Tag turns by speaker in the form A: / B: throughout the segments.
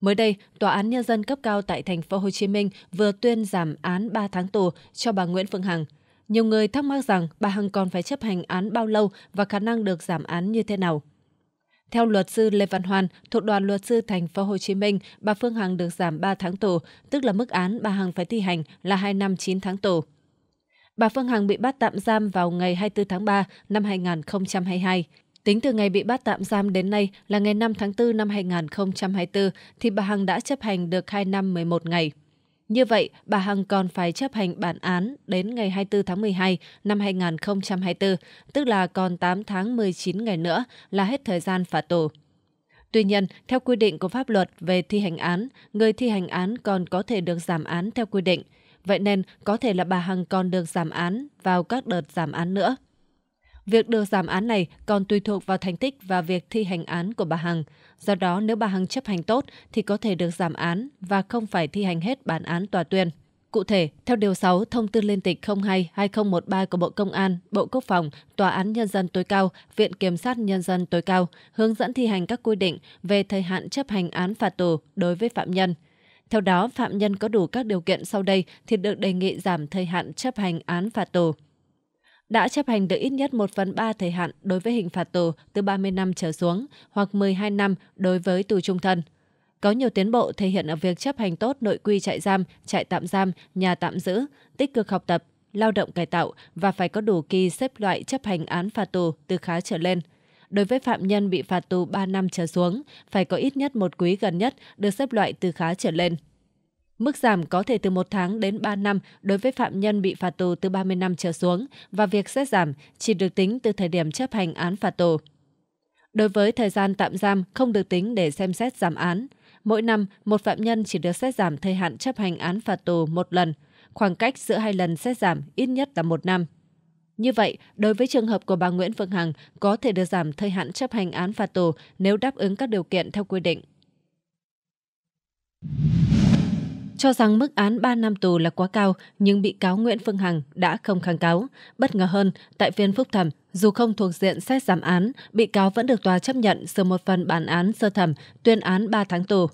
A: Mới đây, Tòa án Nhân dân cấp cao tại thành phố Hồ Chí Minh vừa tuyên giảm án 3 tháng tù cho bà Nguyễn Phương Hằng. Nhiều người thắc mắc rằng bà Hằng còn phải chấp hành án bao lâu và khả năng được giảm án như thế nào. Theo luật sư Lê Văn Hoan, thuộc đoàn luật sư thành phố Hồ Chí Minh, bà Phương Hằng được giảm 3 tháng tù, tức là mức án bà Hằng phải thi hành là 2 năm 9 tháng tù. Bà Phương Hằng bị bắt tạm giam vào ngày 24 tháng 3 năm 2022. Tính từ ngày bị bắt tạm giam đến nay là ngày 5 tháng 4 năm 2024, thì bà Hằng đã chấp hành được 2 năm 11 ngày. Như vậy, bà Hằng còn phải chấp hành bản án đến ngày 24 tháng 12 năm 2024, tức là còn 8 tháng 19 ngày nữa là hết thời gian phạt tù. Tuy nhiên, theo quy định của pháp luật về thi hành án, người thi hành án còn có thể được giảm án theo quy định. Vậy nên, có thể là bà Hằng còn được giảm án vào các đợt giảm án nữa. Việc được giảm án này còn tùy thuộc vào thành tích và việc thi hành án của bà Hằng. Do đó, nếu bà Hằng chấp hành tốt thì có thể được giảm án và không phải thi hành hết bản án tòa tuyên. Cụ thể, theo Điều 6 Thông tư Liên tịch 02-2013 của Bộ Công an, Bộ Quốc phòng, Tòa án Nhân dân tối cao, Viện Kiểm sát Nhân dân tối cao, hướng dẫn thi hành các quy định về thời hạn chấp hành án phạt tù đối với phạm nhân. Theo đó, phạm nhân có đủ các điều kiện sau đây thì được đề nghị giảm thời hạn chấp hành án phạt tù đã chấp hành được ít nhất 1 phần 3 thời hạn đối với hình phạt tù từ 30 năm trở xuống hoặc 12 năm đối với tù trung thân. Có nhiều tiến bộ thể hiện ở việc chấp hành tốt nội quy trại giam, trại tạm giam, nhà tạm giữ, tích cực học tập, lao động cải tạo và phải có đủ kỳ xếp loại chấp hành án phạt tù từ khá trở lên. Đối với phạm nhân bị phạt tù 3 năm trở xuống, phải có ít nhất một quý gần nhất được xếp loại từ khá trở lên. Mức giảm có thể từ 1 tháng đến 3 năm đối với phạm nhân bị phạt tù từ 30 năm trở xuống và việc xét giảm chỉ được tính từ thời điểm chấp hành án phạt tù. Đối với thời gian tạm giam không được tính để xem xét giảm án. Mỗi năm, một phạm nhân chỉ được xét giảm thời hạn chấp hành án phạt tù một lần. Khoảng cách giữa hai lần xét giảm ít nhất là một năm. Như vậy, đối với trường hợp của bà Nguyễn Phương Hằng có thể được giảm thời hạn chấp hành án phạt tù nếu đáp ứng các điều kiện theo quy định cho rằng mức án 3 năm tù là quá cao nhưng bị cáo Nguyễn Phương Hằng đã không kháng cáo. Bất ngờ hơn, tại phiên phúc thẩm, dù không thuộc diện xét giảm án, bị cáo vẫn được tòa chấp nhận sửa một phần bản án sơ thẩm tuyên án 3 tháng tù.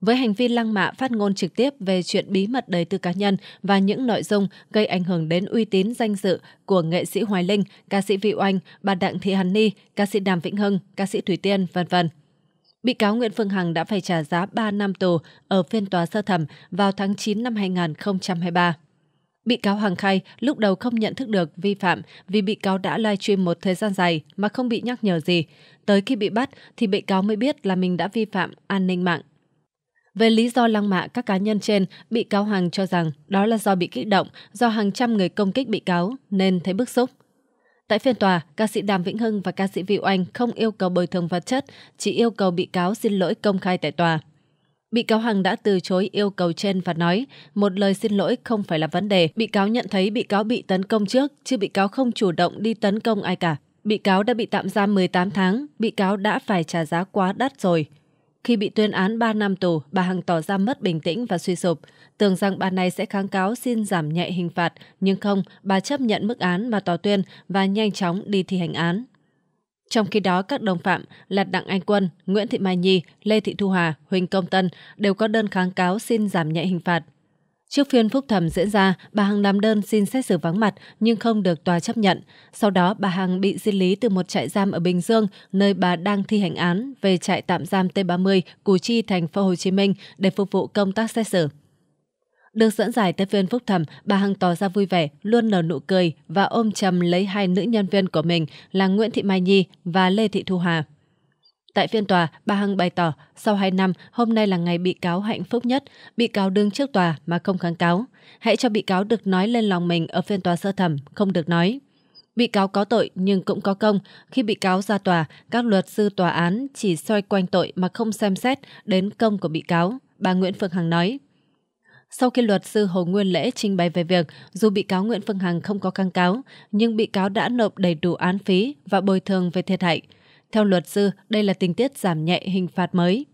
A: Với hành vi lăng mạ phát ngôn trực tiếp về chuyện bí mật đời tư cá nhân và những nội dung gây ảnh hưởng đến uy tín danh dự của nghệ sĩ Hoài Linh, ca sĩ Vị Oanh, bà Đặng Thị Hàn Ni, ca sĩ Đàm Vĩnh Hưng, ca sĩ Thủy Tiên, vân vân. Bị cáo Nguyễn Phương Hằng đã phải trả giá 3 năm tù ở phiên tòa sơ thẩm vào tháng 9 năm 2023. Bị cáo Hằng khai lúc đầu không nhận thức được vi phạm vì bị cáo đã live stream một thời gian dài mà không bị nhắc nhở gì. Tới khi bị bắt thì bị cáo mới biết là mình đã vi phạm an ninh mạng. Về lý do lăng mạ các cá nhân trên, bị cáo Hằng cho rằng đó là do bị kích động, do hàng trăm người công kích bị cáo nên thấy bức xúc. Tại phiên tòa, ca sĩ Đàm Vĩnh Hưng và ca sĩ Vị Oanh không yêu cầu bồi thường vật chất, chỉ yêu cầu bị cáo xin lỗi công khai tại tòa. Bị cáo Hằng đã từ chối yêu cầu trên và nói, một lời xin lỗi không phải là vấn đề. Bị cáo nhận thấy bị cáo bị tấn công trước, chứ bị cáo không chủ động đi tấn công ai cả. Bị cáo đã bị tạm giam 18 tháng, bị cáo đã phải trả giá quá đắt rồi. Khi bị tuyên án 3 năm tù, bà Hằng tỏ ra mất bình tĩnh và suy sụp, tưởng rằng bà này sẽ kháng cáo xin giảm nhẹ hình phạt, nhưng không, bà chấp nhận mức án mà tòa tuyên và nhanh chóng đi thi hành án. Trong khi đó, các đồng phạm là Đặng Anh Quân, Nguyễn Thị Mai Nhi, Lê Thị Thu Hà, Huỳnh Công Tân đều có đơn kháng cáo xin giảm nhẹ hình phạt. Trước phiên phúc thẩm diễn ra, bà Hằng làm đơn xin xét xử vắng mặt nhưng không được tòa chấp nhận. Sau đó, bà Hằng bị di lý từ một trại giam ở Bình Dương, nơi bà đang thi hành án, về trại tạm giam T30, Củ Chi, thành phố Hồ Chí Minh để phục vụ công tác xét xử. Được dẫn giải tới phiên phúc thẩm, bà Hằng tỏ ra vui vẻ, luôn nở nụ cười và ôm chầm lấy hai nữ nhân viên của mình là Nguyễn Thị Mai Nhi và Lê Thị Thu Hà. Tại phiên tòa, bà Hằng bày tỏ sau 2 năm, hôm nay là ngày bị cáo hạnh phúc nhất, bị cáo đứng trước tòa mà không kháng cáo. Hãy cho bị cáo được nói lên lòng mình ở phiên tòa sơ thẩm, không được nói. Bị cáo có tội nhưng cũng có công. Khi bị cáo ra tòa, các luật sư tòa án chỉ xoay quanh tội mà không xem xét đến công của bị cáo, bà Nguyễn Phương Hằng nói. Sau khi luật sư Hồ Nguyên Lễ trình bày về việc dù bị cáo Nguyễn Phương Hằng không có kháng cáo, nhưng bị cáo đã nộp đầy đủ án phí và bồi thường về thiệt hại. Theo luật sư, đây là tình tiết giảm nhẹ hình phạt mới.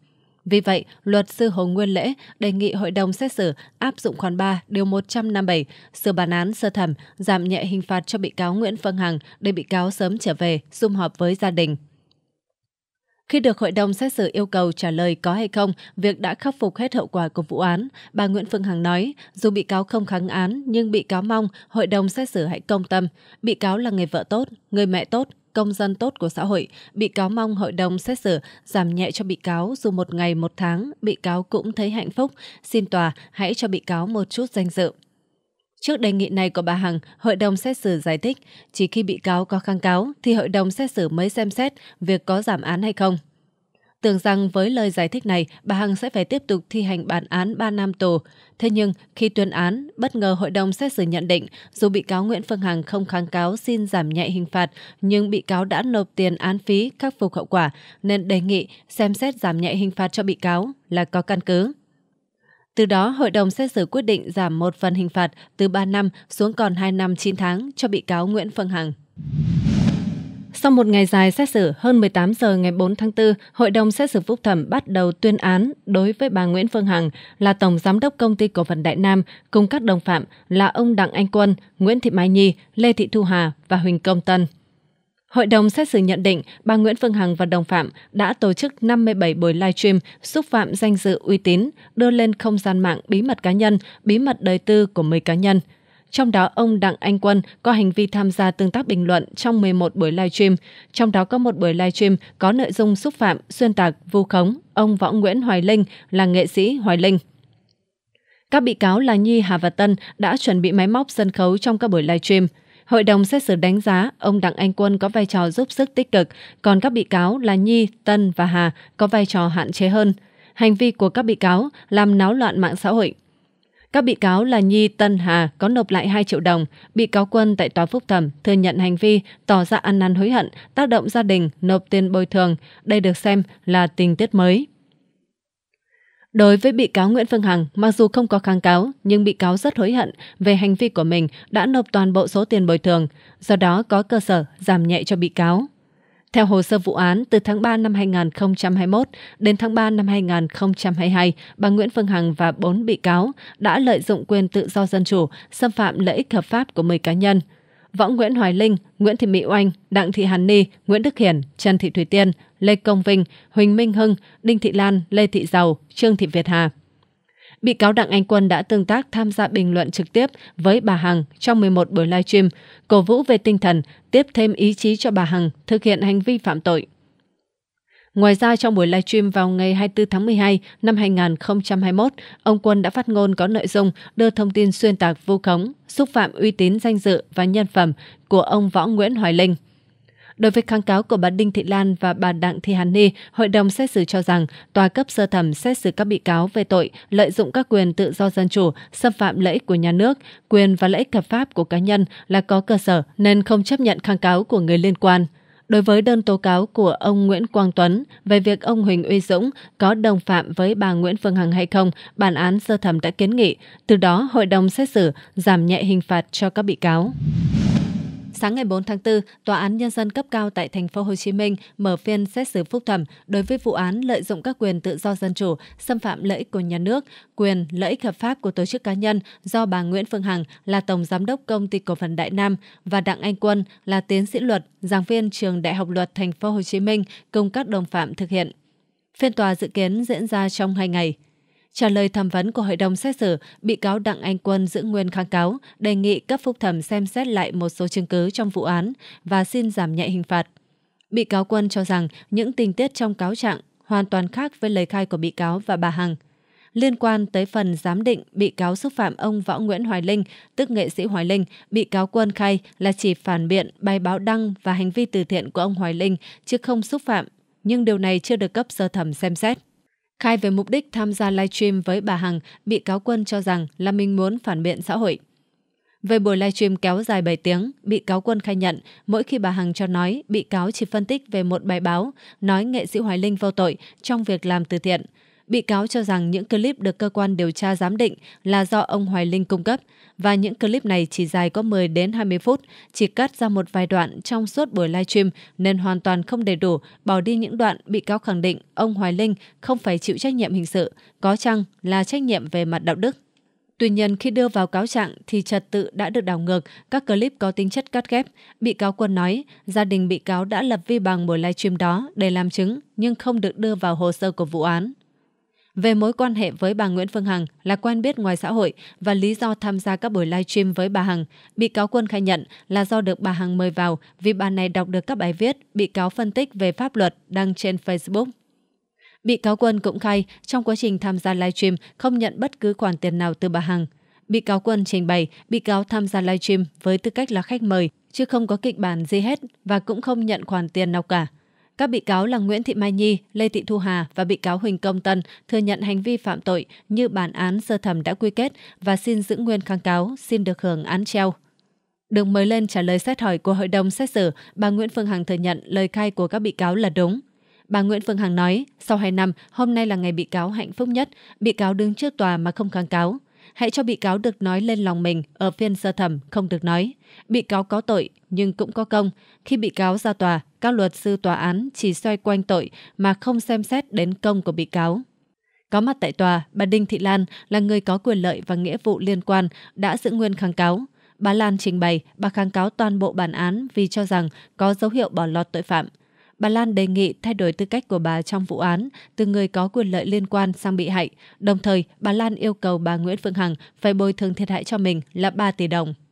A: Vì vậy, luật sư Hồ Nguyên Lễ đề nghị hội đồng xét xử áp dụng khoản 3 điều 157 sửa bản án sơ thẩm giảm nhẹ hình phạt cho bị cáo Nguyễn Phương Hằng để bị cáo sớm trở về sum họp với gia đình. Khi được hội đồng xét xử yêu cầu trả lời có hay không việc đã khắc phục hết hậu quả của vụ án, bà Nguyễn Phương Hằng nói, dù bị cáo không kháng án nhưng bị cáo mong hội đồng xét xử hãy công tâm, bị cáo là người vợ tốt, người mẹ tốt, công dân tốt của xã hội, bị cáo mong hội đồng xét xử giảm nhẹ cho bị cáo dù một ngày một tháng, bị cáo cũng thấy hạnh phúc, xin tòa hãy cho bị cáo một chút danh dự. Trước đề nghị này của bà Hằng, hội đồng xét xử giải thích chỉ khi bị cáo có kháng cáo thì hội đồng xét xử mới xem xét việc có giảm án hay không tưởng rằng với lời giải thích này, bà Hằng sẽ phải tiếp tục thi hành bản án 3 năm tù. Thế nhưng, khi tuyên án, bất ngờ hội đồng xét xử nhận định dù bị cáo Nguyễn Phương Hằng không kháng cáo xin giảm nhẹ hình phạt, nhưng bị cáo đã nộp tiền án phí khắc phục hậu quả, nên đề nghị xem xét giảm nhẹ hình phạt cho bị cáo là có căn cứ. Từ đó, hội đồng xét xử quyết định giảm một phần hình phạt từ 3 năm xuống còn 2 năm 9 tháng cho bị cáo Nguyễn Phương Hằng. Sau một ngày dài xét xử, hơn 18 giờ ngày 4 tháng 4, Hội đồng xét xử phúc thẩm bắt đầu tuyên án đối với bà Nguyễn Phương Hằng là Tổng Giám đốc Công ty Cổ phần Đại Nam cùng các đồng phạm là ông Đặng Anh Quân, Nguyễn Thị Mai Nhi, Lê Thị Thu Hà và Huỳnh Công Tân. Hội đồng xét xử nhận định bà Nguyễn Phương Hằng và đồng phạm đã tổ chức 57 buổi live stream xúc phạm danh dự uy tín, đưa lên không gian mạng bí mật cá nhân, bí mật đời tư của 10 cá nhân – trong đó ông Đặng Anh Quân có hành vi tham gia tương tác bình luận trong 11 buổi live stream trong đó có một buổi live stream có nội dung xúc phạm, xuyên tạc, vu khống ông Võ Nguyễn Hoài Linh là nghệ sĩ Hoài Linh. Các bị cáo là Nhi Hà và Tân đã chuẩn bị máy móc sân khấu trong các buổi live stream Hội đồng xét xử đánh giá ông Đặng Anh Quân có vai trò giúp sức tích cực, còn các bị cáo là Nhi, Tân và Hà có vai trò hạn chế hơn. Hành vi của các bị cáo làm náo loạn mạng xã hội, các bị cáo là Nhi Tân Hà có nộp lại 2 triệu đồng, bị cáo quân tại tòa phúc thẩm thừa nhận hành vi tỏ ra ăn năn hối hận, tác động gia đình, nộp tiền bồi thường. Đây được xem là tình tiết mới. Đối với bị cáo Nguyễn Phương Hằng, mặc dù không có kháng cáo, nhưng bị cáo rất hối hận về hành vi của mình đã nộp toàn bộ số tiền bồi thường, do đó có cơ sở giảm nhẹ cho bị cáo. Theo hồ sơ vụ án, từ tháng 3 năm 2021 đến tháng 3 năm 2022, bà Nguyễn Phương Hằng và 4 bị cáo đã lợi dụng quyền tự do dân chủ, xâm phạm lợi ích hợp pháp của 10 cá nhân. Võ Nguyễn Hoài Linh, Nguyễn Thị Mỹ Oanh, Đặng Thị Hàn Ni, Nguyễn Đức Hiển, Trần Thị Thủy Tiên, Lê Công Vinh, Huỳnh Minh Hưng, Đinh Thị Lan, Lê Thị Giàu, Trương Thị Việt Hà. Bị cáo Đặng Anh Quân đã tương tác tham gia bình luận trực tiếp với bà Hằng trong 11 buổi live stream, cổ vũ về tinh thần, tiếp thêm ý chí cho bà Hằng thực hiện hành vi phạm tội. Ngoài ra, trong buổi live stream vào ngày 24 tháng 12 năm 2021, ông Quân đã phát ngôn có nội dung đưa thông tin xuyên tạc vu khống, xúc phạm uy tín danh dự và nhân phẩm của ông Võ Nguyễn Hoài Linh. Đối với kháng cáo của bà Đinh Thị Lan và bà Đặng Thị Hàn Ni, hội đồng xét xử cho rằng tòa cấp sơ thẩm xét xử các bị cáo về tội lợi dụng các quyền tự do dân chủ, xâm phạm lợi ích của nhà nước, quyền và lợi ích hợp pháp của cá nhân là có cơ sở nên không chấp nhận kháng cáo của người liên quan đối với đơn tố cáo của ông Nguyễn Quang Tuấn về việc ông Huỳnh Uy Dũng có đồng phạm với bà Nguyễn Phương Hằng hay không, bản án sơ thẩm đã kiến nghị. Từ đó, hội đồng xét xử giảm nhẹ hình phạt cho các bị cáo. Sáng ngày 4 tháng 4, Tòa án Nhân dân cấp cao tại thành phố Hồ Chí Minh mở phiên xét xử phúc thẩm đối với vụ án lợi dụng các quyền tự do dân chủ, xâm phạm lợi ích của nhà nước, quyền lợi ích hợp pháp của tổ chức cá nhân do bà Nguyễn Phương Hằng là Tổng Giám đốc Công ty Cổ phần Đại Nam và Đặng Anh Quân là tiến sĩ luật, giảng viên trường Đại học Luật thành phố Hồ Chí Minh cùng các đồng phạm thực hiện. Phiên tòa dự kiến diễn ra trong 2 ngày. Trả lời thẩm vấn của hội đồng xét xử, bị cáo Đặng Anh Quân giữ nguyên kháng cáo, đề nghị cấp phúc thẩm xem xét lại một số chứng cứ trong vụ án và xin giảm nhẹ hình phạt. Bị cáo Quân cho rằng những tình tiết trong cáo trạng hoàn toàn khác với lời khai của bị cáo và bà Hằng. Liên quan tới phần giám định bị cáo xúc phạm ông Võ Nguyễn Hoài Linh, tức nghệ sĩ Hoài Linh, bị cáo Quân khai là chỉ phản biện bài báo đăng và hành vi từ thiện của ông Hoài Linh chứ không xúc phạm, nhưng điều này chưa được cấp sơ thẩm xem xét. Khai về mục đích tham gia livestream với bà Hằng, bị cáo quân cho rằng là mình muốn phản biện xã hội. Về buổi livestream kéo dài 7 tiếng, bị cáo quân khai nhận mỗi khi bà Hằng cho nói, bị cáo chỉ phân tích về một bài báo, nói nghệ sĩ Hoài Linh vô tội trong việc làm từ thiện bị cáo cho rằng những clip được cơ quan điều tra giám định là do ông Hoài Linh cung cấp và những clip này chỉ dài có 10 đến 20 phút, chỉ cắt ra một vài đoạn trong suốt buổi live stream nên hoàn toàn không đầy đủ, bỏ đi những đoạn bị cáo khẳng định ông Hoài Linh không phải chịu trách nhiệm hình sự, có chăng là trách nhiệm về mặt đạo đức. Tuy nhiên, khi đưa vào cáo trạng thì trật tự đã được đảo ngược, các clip có tính chất cắt ghép. Bị cáo Quân nói, gia đình bị cáo đã lập vi bằng buổi livestream đó để làm chứng, nhưng không được đưa vào hồ sơ của vụ án về mối quan hệ với bà Nguyễn Phương Hằng là quen biết ngoài xã hội và lý do tham gia các buổi live stream với bà Hằng. Bị cáo Quân khai nhận là do được bà Hằng mời vào vì bà này đọc được các bài viết bị cáo phân tích về pháp luật đăng trên Facebook. Bị cáo Quân cũng khai trong quá trình tham gia live stream không nhận bất cứ khoản tiền nào từ bà Hằng. Bị cáo Quân trình bày bị cáo tham gia live stream với tư cách là khách mời chứ không có kịch bản gì hết và cũng không nhận khoản tiền nào cả. Các bị cáo là Nguyễn Thị Mai Nhi, Lê Thị Thu Hà và bị cáo Huỳnh Công Tân thừa nhận hành vi phạm tội như bản án sơ thẩm đã quy kết và xin giữ nguyên kháng cáo, xin được hưởng án treo. Được mời lên trả lời xét hỏi của hội đồng xét xử, bà Nguyễn Phương Hằng thừa nhận lời khai của các bị cáo là đúng. Bà Nguyễn Phương Hằng nói, sau 2 năm, hôm nay là ngày bị cáo hạnh phúc nhất, bị cáo đứng trước tòa mà không kháng cáo hãy cho bị cáo được nói lên lòng mình ở phiên sơ thẩm không được nói. Bị cáo có tội nhưng cũng có công. Khi bị cáo ra tòa, các luật sư tòa án chỉ xoay quanh tội mà không xem xét đến công của bị cáo. Có mặt tại tòa, bà Đinh Thị Lan là người có quyền lợi và nghĩa vụ liên quan đã giữ nguyên kháng cáo. Bà Lan trình bày, bà kháng cáo toàn bộ bản án vì cho rằng có dấu hiệu bỏ lọt tội phạm bà Lan đề nghị thay đổi tư cách của bà trong vụ án từ người có quyền lợi liên quan sang bị hại. Đồng thời, bà Lan yêu cầu bà Nguyễn Phương Hằng phải bồi thường thiệt hại cho mình là 3 tỷ đồng.